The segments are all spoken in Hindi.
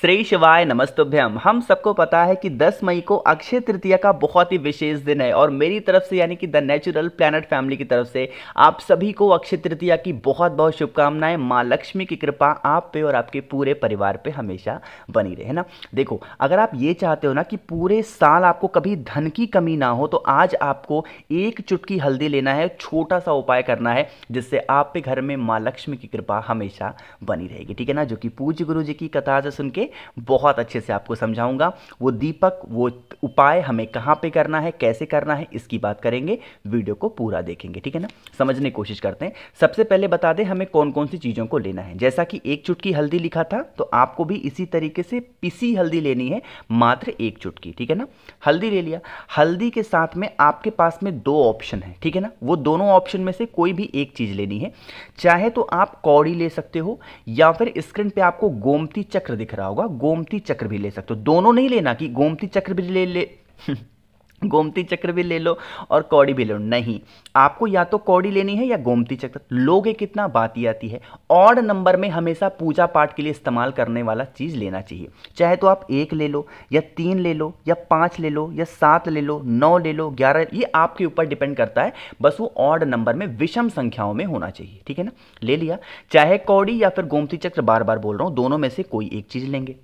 श्री शिवाय नमस्तुभ्यम हम सबको पता है कि 10 मई को अक्षय तृतीया का बहुत ही विशेष दिन है और मेरी तरफ से यानी कि द नेचुरल प्लैनेट फैमिली की तरफ से आप सभी को अक्षय तृतीया की बहुत बहुत शुभकामनाएं माँ लक्ष्मी की कृपा आप पे और आपके पूरे परिवार पे हमेशा बनी रहे ना देखो अगर आप ये चाहते हो ना कि पूरे साल आपको कभी धन की कमी ना हो तो आज आपको एक चुटकी हल्दी लेना है छोटा सा उपाय करना है जिससे आपके घर में माँ लक्ष्मी की कृपा हमेशा बनी रहेगी ठीक है ना जो कि पूज्य गुरु जी की कथा से सुन के बहुत अच्छे से आपको समझाऊंगा वो दीपक वो उपाय हमें कहाँ पे करना है कैसे करना है इसकी बात करेंगे वीडियो को पूरा देखेंगे ठीक है ना समझने की कोशिश करते हैं सबसे पहले बता दें हमें कौन कौन सी चीज़ों को लेना है जैसा कि एक चुटकी हल्दी लिखा था तो आपको भी इसी तरीके से पिसी हल्दी लेनी है मात्र एक चुटकी ठीक है ना हल्दी ले लिया हल्दी के साथ में आपके पास में दो ऑप्शन है ठीक है ना वो दोनों ऑप्शन में से कोई भी एक चीज़ लेनी है चाहे तो आप कौड़ी ले सकते हो या फिर स्क्रीन पे आपको गोमती चक्र दिख रहा होगा होगा गोमती चक्र भी ले सकते हो दोनों नहीं लेना कि गोमती चक्र भी ले ले गोमती चक्र भी ले लो और कौड़ी भी ले लो नहीं आपको या तो कौड़ी लेनी है या गोमती चक्र लोगे कितना बात ही आती है ऑड नंबर में हमेशा पूजा पाठ के लिए इस्तेमाल करने वाला चीज़ लेना चाहिए चाहे तो आप एक ले लो या तीन ले लो या पाँच ले लो या सात ले लो नौ ले लो ग्यारह ये आपके ऊपर डिपेंड करता है बस वो ऑड नंबर में विषम संख्याओं में होना चाहिए ठीक है ना ले लिया चाहे कौड़ी या फिर गोमती चक्र बार बार बोल रहा हूँ दोनों में से कोई एक चीज़ लेंगे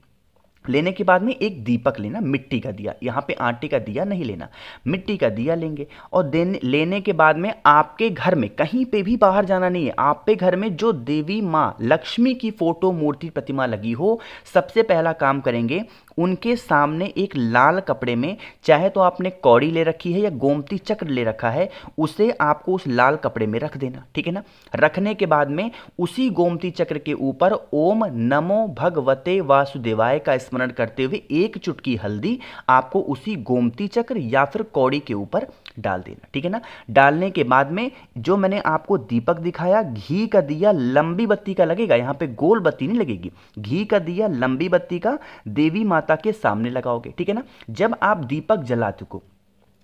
लेने के बाद में एक दीपक लेना मिट्टी का दिया यहाँ पे आटे का दिया नहीं लेना मिट्टी का दिया लेंगे और देने लेने के बाद में आपके घर में कहीं पे भी बाहर जाना नहीं है आपके घर में जो देवी माँ लक्ष्मी की फोटो मूर्ति प्रतिमा लगी हो सबसे पहला काम करेंगे उनके सामने एक लाल कपड़े में चाहे तो आपने कौड़ी ले रखी है या गोमती चक्र ले रखा है उसे आपको उस लाल कपड़े में रख देना ठीक है ना रखने के बाद में उसी गोमती चक्र के ऊपर ओम नमो भगवते वासुदेवाय का स्मरण करते हुए एक चुटकी हल्दी आपको उसी गोमती चक्र या फिर कौड़ी के ऊपर डाल देना ठीक है ना डालने के बाद में जो मैंने आपको दीपक दिखाया घी का दिया लंबी बत्ती का लगेगा यहाँ पे गोल बत्ती नहीं लगेगी घी का दिया लंबी बत्ती का देवी माता के सामने लगाओगे ठीक है ना जब आप दीपक जला चुको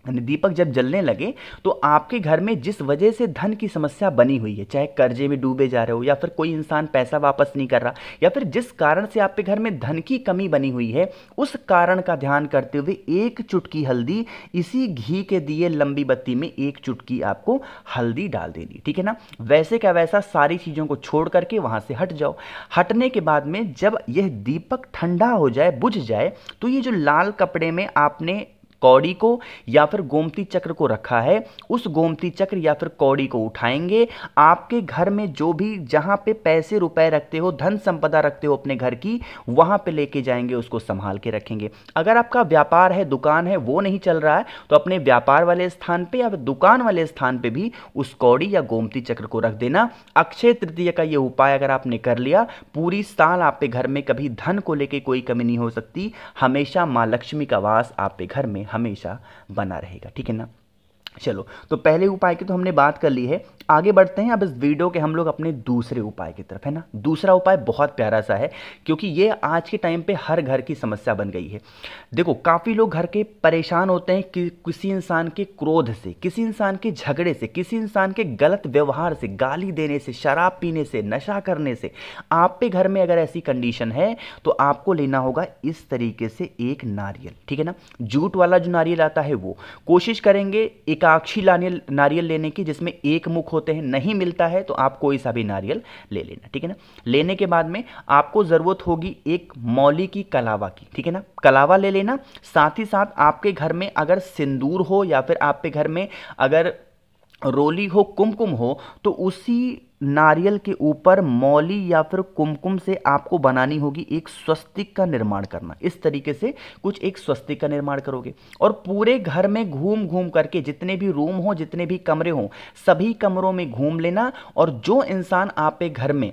दीपक जब जलने लगे तो आपके घर में जिस वजह से धन की समस्या बनी हुई है चाहे कर्जे में डूबे जा रहे हो या फिर कोई इंसान पैसा वापस नहीं कर रहा या फिर जिस कारण से आपके घर में धन की कमी बनी हुई है उस कारण का ध्यान करते हुए एक चुटकी हल्दी इसी घी के दिए लंबी बत्ती में एक चुटकी आपको हल्दी डाल देनी ठीक है ना वैसे क्या वैसा सारी चीज़ों को छोड़ करके वहाँ से हट जाओ हटने के बाद में जब यह दीपक ठंडा हो जाए बुझ जाए तो ये जो लाल कपड़े में आपने कौड़ी को या फिर गोमती चक्र को रखा है उस गोमती चक्र या फिर कौड़ी को उठाएंगे आपके घर में जो भी जहाँ पे पैसे रुपए रखते हो धन संपदा रखते हो अपने घर की वहाँ पे लेके जाएंगे उसको संभाल के रखेंगे अगर आपका व्यापार है दुकान है वो नहीं चल रहा है तो अपने व्यापार वाले स्थान पर या दुकान वाले स्थान पर भी उस कौड़ी या गोमती चक्र को रख देना अक्षय तृतीय का ये उपाय अगर आपने कर लिया पूरी साल आपके घर में कभी धन को लेकर कोई कमी नहीं हो सकती हमेशा माँ लक्ष्मी का वास आपके घर में हमेशा बना रहेगा ठीक है ना चलो तो पहले उपाय की तो हमने बात कर ली है आगे बढ़ते हैं अब इस वीडियो के हम लोग अपने दूसरे उपाय की तरफ है ना दूसरा उपाय बहुत प्यारा सा है क्योंकि ये आज के टाइम पे हर घर की समस्या बन गई है देखो काफ़ी लोग घर के परेशान होते हैं कि किसी इंसान के क्रोध से किसी इंसान के झगड़े से किसी इंसान के गलत व्यवहार से गाली देने से शराब पीने से नशा करने से आप पे घर में अगर ऐसी कंडीशन है तो आपको लेना होगा इस तरीके से एक नारियल ठीक है ना जूट वाला जो नारियल आता है वो कोशिश करेंगे एक एकाक्षी नारियल लेने की जिसमें एक मुख होते हैं नहीं मिलता है तो आप कोई सा भी नारियल ले लेना ठीक है ना लेने के बाद में आपको ज़रूरत होगी एक मौली की कलावा की ठीक है ना कलावा ले लेना साथ ही साथ आपके घर में अगर सिंदूर हो या फिर आपके घर में अगर रोली हो कुमकुम हो तो उसी नारियल के ऊपर मौली या फिर कुमकुम से आपको बनानी होगी एक स्वस्तिक का निर्माण करना इस तरीके से कुछ एक स्वस्तिक का निर्माण करोगे और पूरे घर में घूम घूम करके जितने भी रूम हो जितने भी कमरे हों सभी कमरों में घूम लेना और जो इंसान आप घर में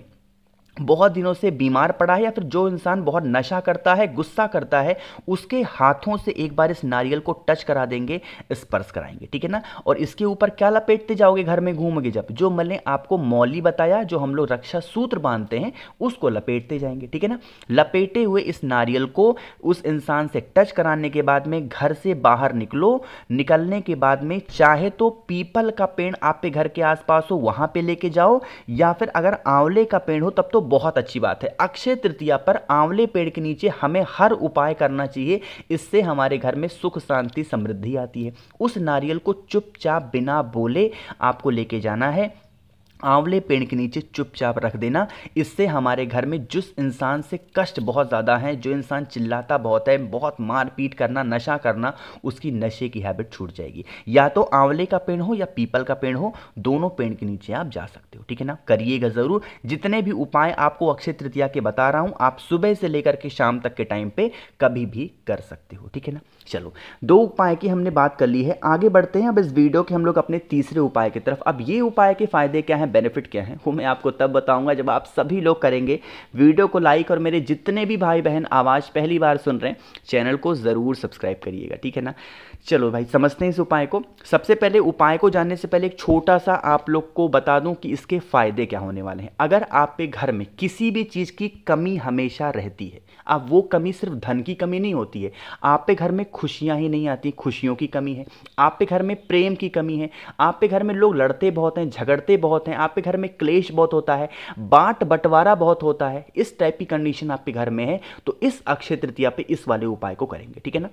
बहुत दिनों से बीमार पड़ा है या फिर जो इंसान बहुत नशा करता है गुस्सा करता है उसके हाथों से एक बार इस नारियल को टच करा देंगे स्पर्श कराएंगे ठीक है ना और इसके ऊपर क्या लपेटते जाओगे घर में घूमोगे जब जो मैंने आपको मौली बताया जो हम लोग रक्षा सूत्र बांधते हैं उसको लपेटते जाएंगे ठीक है ना लपेटे हुए इस नारियल को उस इंसान से टच कराने के बाद में घर से बाहर निकलो निकलने के बाद में चाहे तो पीपल का पेड़ आपके घर के आसपास हो वहाँ पर लेके जाओ या फिर अगर आंवले का पेड़ हो तब तो बहुत अच्छी बात है अक्षय तृतीया पर आंवले पेड़ के नीचे हमें हर उपाय करना चाहिए इससे हमारे घर में सुख शांति समृद्धि आती है उस नारियल को चुपचाप बिना बोले आपको लेके जाना है आंवले पेड़ के नीचे चुपचाप रख देना इससे हमारे घर में जिस इंसान से कष्ट बहुत ज़्यादा है जो इंसान चिल्लाता बहुत है बहुत मार पीट करना नशा करना उसकी नशे की हैबिट छूट जाएगी या तो आंवले का पेड़ हो या पीपल का पेड़ हो दोनों पेड़ के नीचे आप जा सकते हो ठीक है ना करिएगा ज़रूर जितने भी उपाय आपको अक्षय तृतीया के बता रहा हूँ आप सुबह से लेकर के शाम तक के टाइम पर कभी भी कर सकते हो ठीक है ना चलो दो उपाय की हमने बात कर ली है आगे बढ़ते हैं अब इस वीडियो के हम लोग अपने तीसरे उपाय की तरफ अब ये उपाय के फ़ायदे क्या है हैं बेनिफिट क्या है वो मैं आपको तब बताऊंगा जब आप सभी लोग करेंगे वीडियो को लाइक और मेरे जितने भी भाई बहन आवाज़ पहली बार सुन रहे हैं चैनल को ज़रूर सब्सक्राइब करिएगा ठीक है ना चलो भाई समझते हैं इस उपाय को सबसे पहले उपाय को जानने से पहले एक छोटा सा आप लोग को बता दूं कि इसके फ़ायदे क्या होने वाले हैं अगर आपके घर में किसी भी चीज़ की कमी हमेशा रहती है अब वो कमी सिर्फ धन की कमी नहीं होती है आपके घर में खुशियाँ ही नहीं आती खुशियों की कमी है आपके घर में प्रेम की कमी है आपके घर में लोग लड़ते बहुत हैं झगड़ते बहुत हैं आपके घर में क्लेश बहुत होता है बांट बंटवारा बहुत होता है इस टाइप की कंडीशन आपके घर में है तो इस अक्षय तृतीया पे इस वाले उपाय को करेंगे ठीक है ना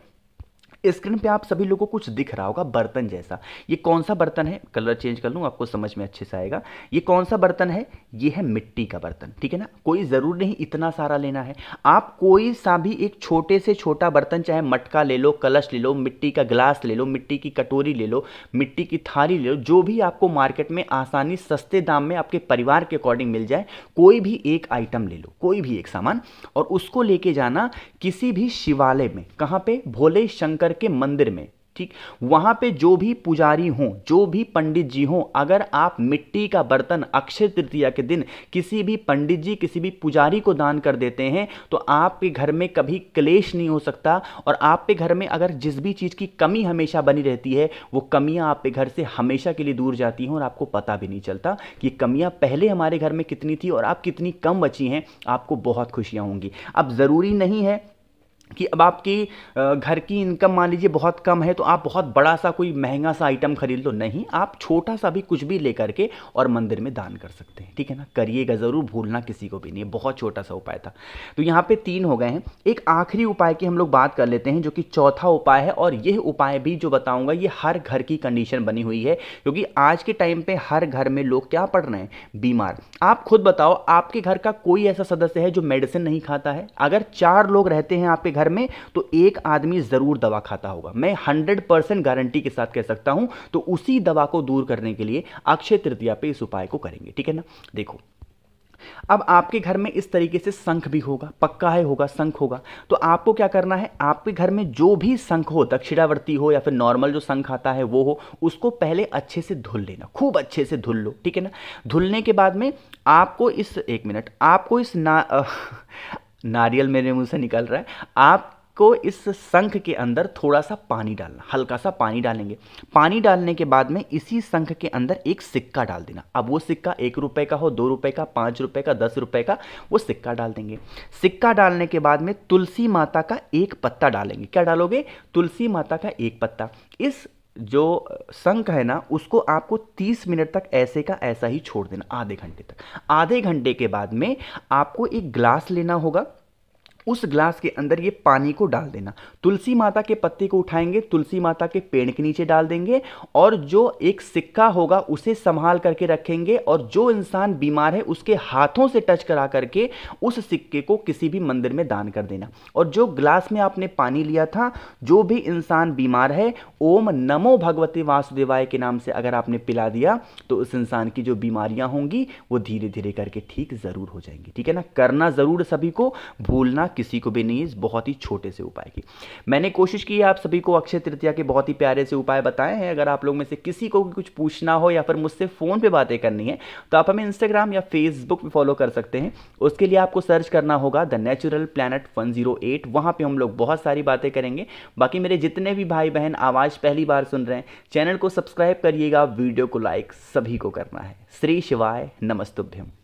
स्क्रीन पे आप सभी लोगों को कुछ दिख रहा होगा बर्तन जैसा ये कौन सा बर्तन है कलर चेंज कर लूँ आपको समझ में अच्छे से आएगा ये कौन सा बर्तन है ये है मिट्टी का बर्तन ठीक है ना कोई ज़रूर नहीं इतना सारा लेना है आप कोई सा भी एक छोटे से छोटा बर्तन चाहे मटका ले लो कलश ले लो मिट्टी का ग्लास ले लो मिट्टी की कटोरी ले लो मिट्टी की थाली ले लो जो भी आपको मार्केट में आसानी सस्ते दाम में आपके परिवार के अकॉर्डिंग मिल जाए कोई भी एक आइटम ले लो कोई भी एक सामान और उसको लेके जाना किसी भी शिवालय में कहाँ पे भोले शंकर करके मंदिर में ठीक वहां पे जो भी पुजारी हों जो भी पंडित जी हों अगर आप मिट्टी का बर्तन अक्षय तृतीया के दिन किसी भी पंडित जी किसी भी पुजारी को दान कर देते हैं तो आपके घर में कभी क्लेश नहीं हो सकता और आपके घर में अगर जिस भी चीज़ की कमी हमेशा बनी रहती है वो कमियां आपके घर से हमेशा के लिए दूर जाती हैं और आपको पता भी नहीं चलता कि कमियाँ पहले हमारे घर में कितनी थी और आप कितनी कम बची हैं आपको बहुत खुशियाँ होंगी अब ज़रूरी नहीं है कि अब आपकी घर की इनकम मान लीजिए बहुत कम है तो आप बहुत बड़ा सा कोई महंगा सा आइटम खरीद लो नहीं आप छोटा सा भी कुछ भी लेकर के और मंदिर में दान कर सकते हैं ठीक है ना करिएगा ज़रूर भूलना किसी को भी नहीं बहुत छोटा सा उपाय था तो यहाँ पे तीन हो गए हैं एक आखिरी उपाय की हम लोग बात कर लेते हैं जो कि चौथा उपाय है और यह उपाय भी जो बताऊँगा ये हर घर की कंडीशन बनी हुई है क्योंकि आज के टाइम पर हर घर में लोग क्या पड़ रहे हैं बीमार आप खुद बताओ आपके घर का कोई ऐसा सदस्य है जो मेडिसिन नहीं खाता है अगर चार लोग रहते हैं आपके घर में तो एक आदमी ज़रूर दवा खाता होगा मैं हंड्रेड परसेंट गारंटी के साथ कह सकता हूं तो उसी दवा को दूर करने के लिए अक्षय तृतीया पे इस उपाय को करेंगे ठीक है ना देखो अब आपके घर में इस तरीके से शंख भी होगा पक्का है होगा शंख होगा तो आपको क्या करना है आपके घर में जो भी शंख हो दक्षिणावर्ती हो या फिर नॉर्मल जो शंख आता है वो हो उसको पहले अच्छे से धुल लेना खूब अच्छे से धुल लो ठीक है ना धुलने के बाद में आपको इस एक मिनट आपको इस ना नारियल मेरे मुंह से निकल रहा है आपको इस शंख के अंदर थोड़ा सा पानी डालना हल्का सा पानी डालेंगे पानी डालने के बाद में इसी शंख के अंदर एक सिक्का डाल देना अब वो सिक्का एक रुपए का हो दो रुपये का पाँच रुपए का दस रुपए का वो सिक्का डाल देंगे सिक्का डालने के बाद में तुलसी माता का एक पत्ता डालेंगे क्या डालोगे तुलसी माता का एक पत्ता इस जो संक है ना उसको आपको 30 मिनट तक ऐसे का ऐसा ही छोड़ देना आधे घंटे तक आधे घंटे के बाद में आपको एक ग्लास लेना होगा उस ग्लास के अंदर ये पानी को डाल देना तुलसी माता के पत्ते को उठाएंगे तुलसी माता के पेड़ के नीचे डाल देंगे और जो एक सिक्का होगा उसे संभाल करके रखेंगे और जो इंसान बीमार है उसके हाथों से टच करा करके उस सिक्के को किसी भी मंदिर में दान कर देना और जो ग्लास में आपने पानी लिया था जो भी इंसान बीमार है ओम नमो भगवते वासुदेवाय के नाम से अगर आपने पिला दिया तो उस इंसान की जो बीमारियां होंगी वो धीरे धीरे करके ठीक ज़रूर हो जाएंगी ठीक है ना करना ज़रूर सभी को भूलना किसी को भी नहीं इस बहुत ही छोटे से उपाय की मैंने कोशिश की आप सभी को अक्षय तृतीया के बहुत ही प्यारे से उपाय बताए हैं अगर आप लोग में से किसी को कुछ पूछना हो या फिर मुझसे फ़ोन पर बातें करनी है तो आप हमें इंस्टाग्राम या फेसबुक पर फॉलो कर सकते हैं उसके लिए आपको सर्च करना होगा the natural planet one zero eight वहां पर हम लोग बहुत सारी बातें करेंगे बाकी मेरे जितने भी भाई बहन आवाज़ पहली बार सुन रहे हैं चैनल को सब्सक्राइब करिएगा वीडियो को लाइक सभी को करना है श्री शिवाय नमस्तुभ्यम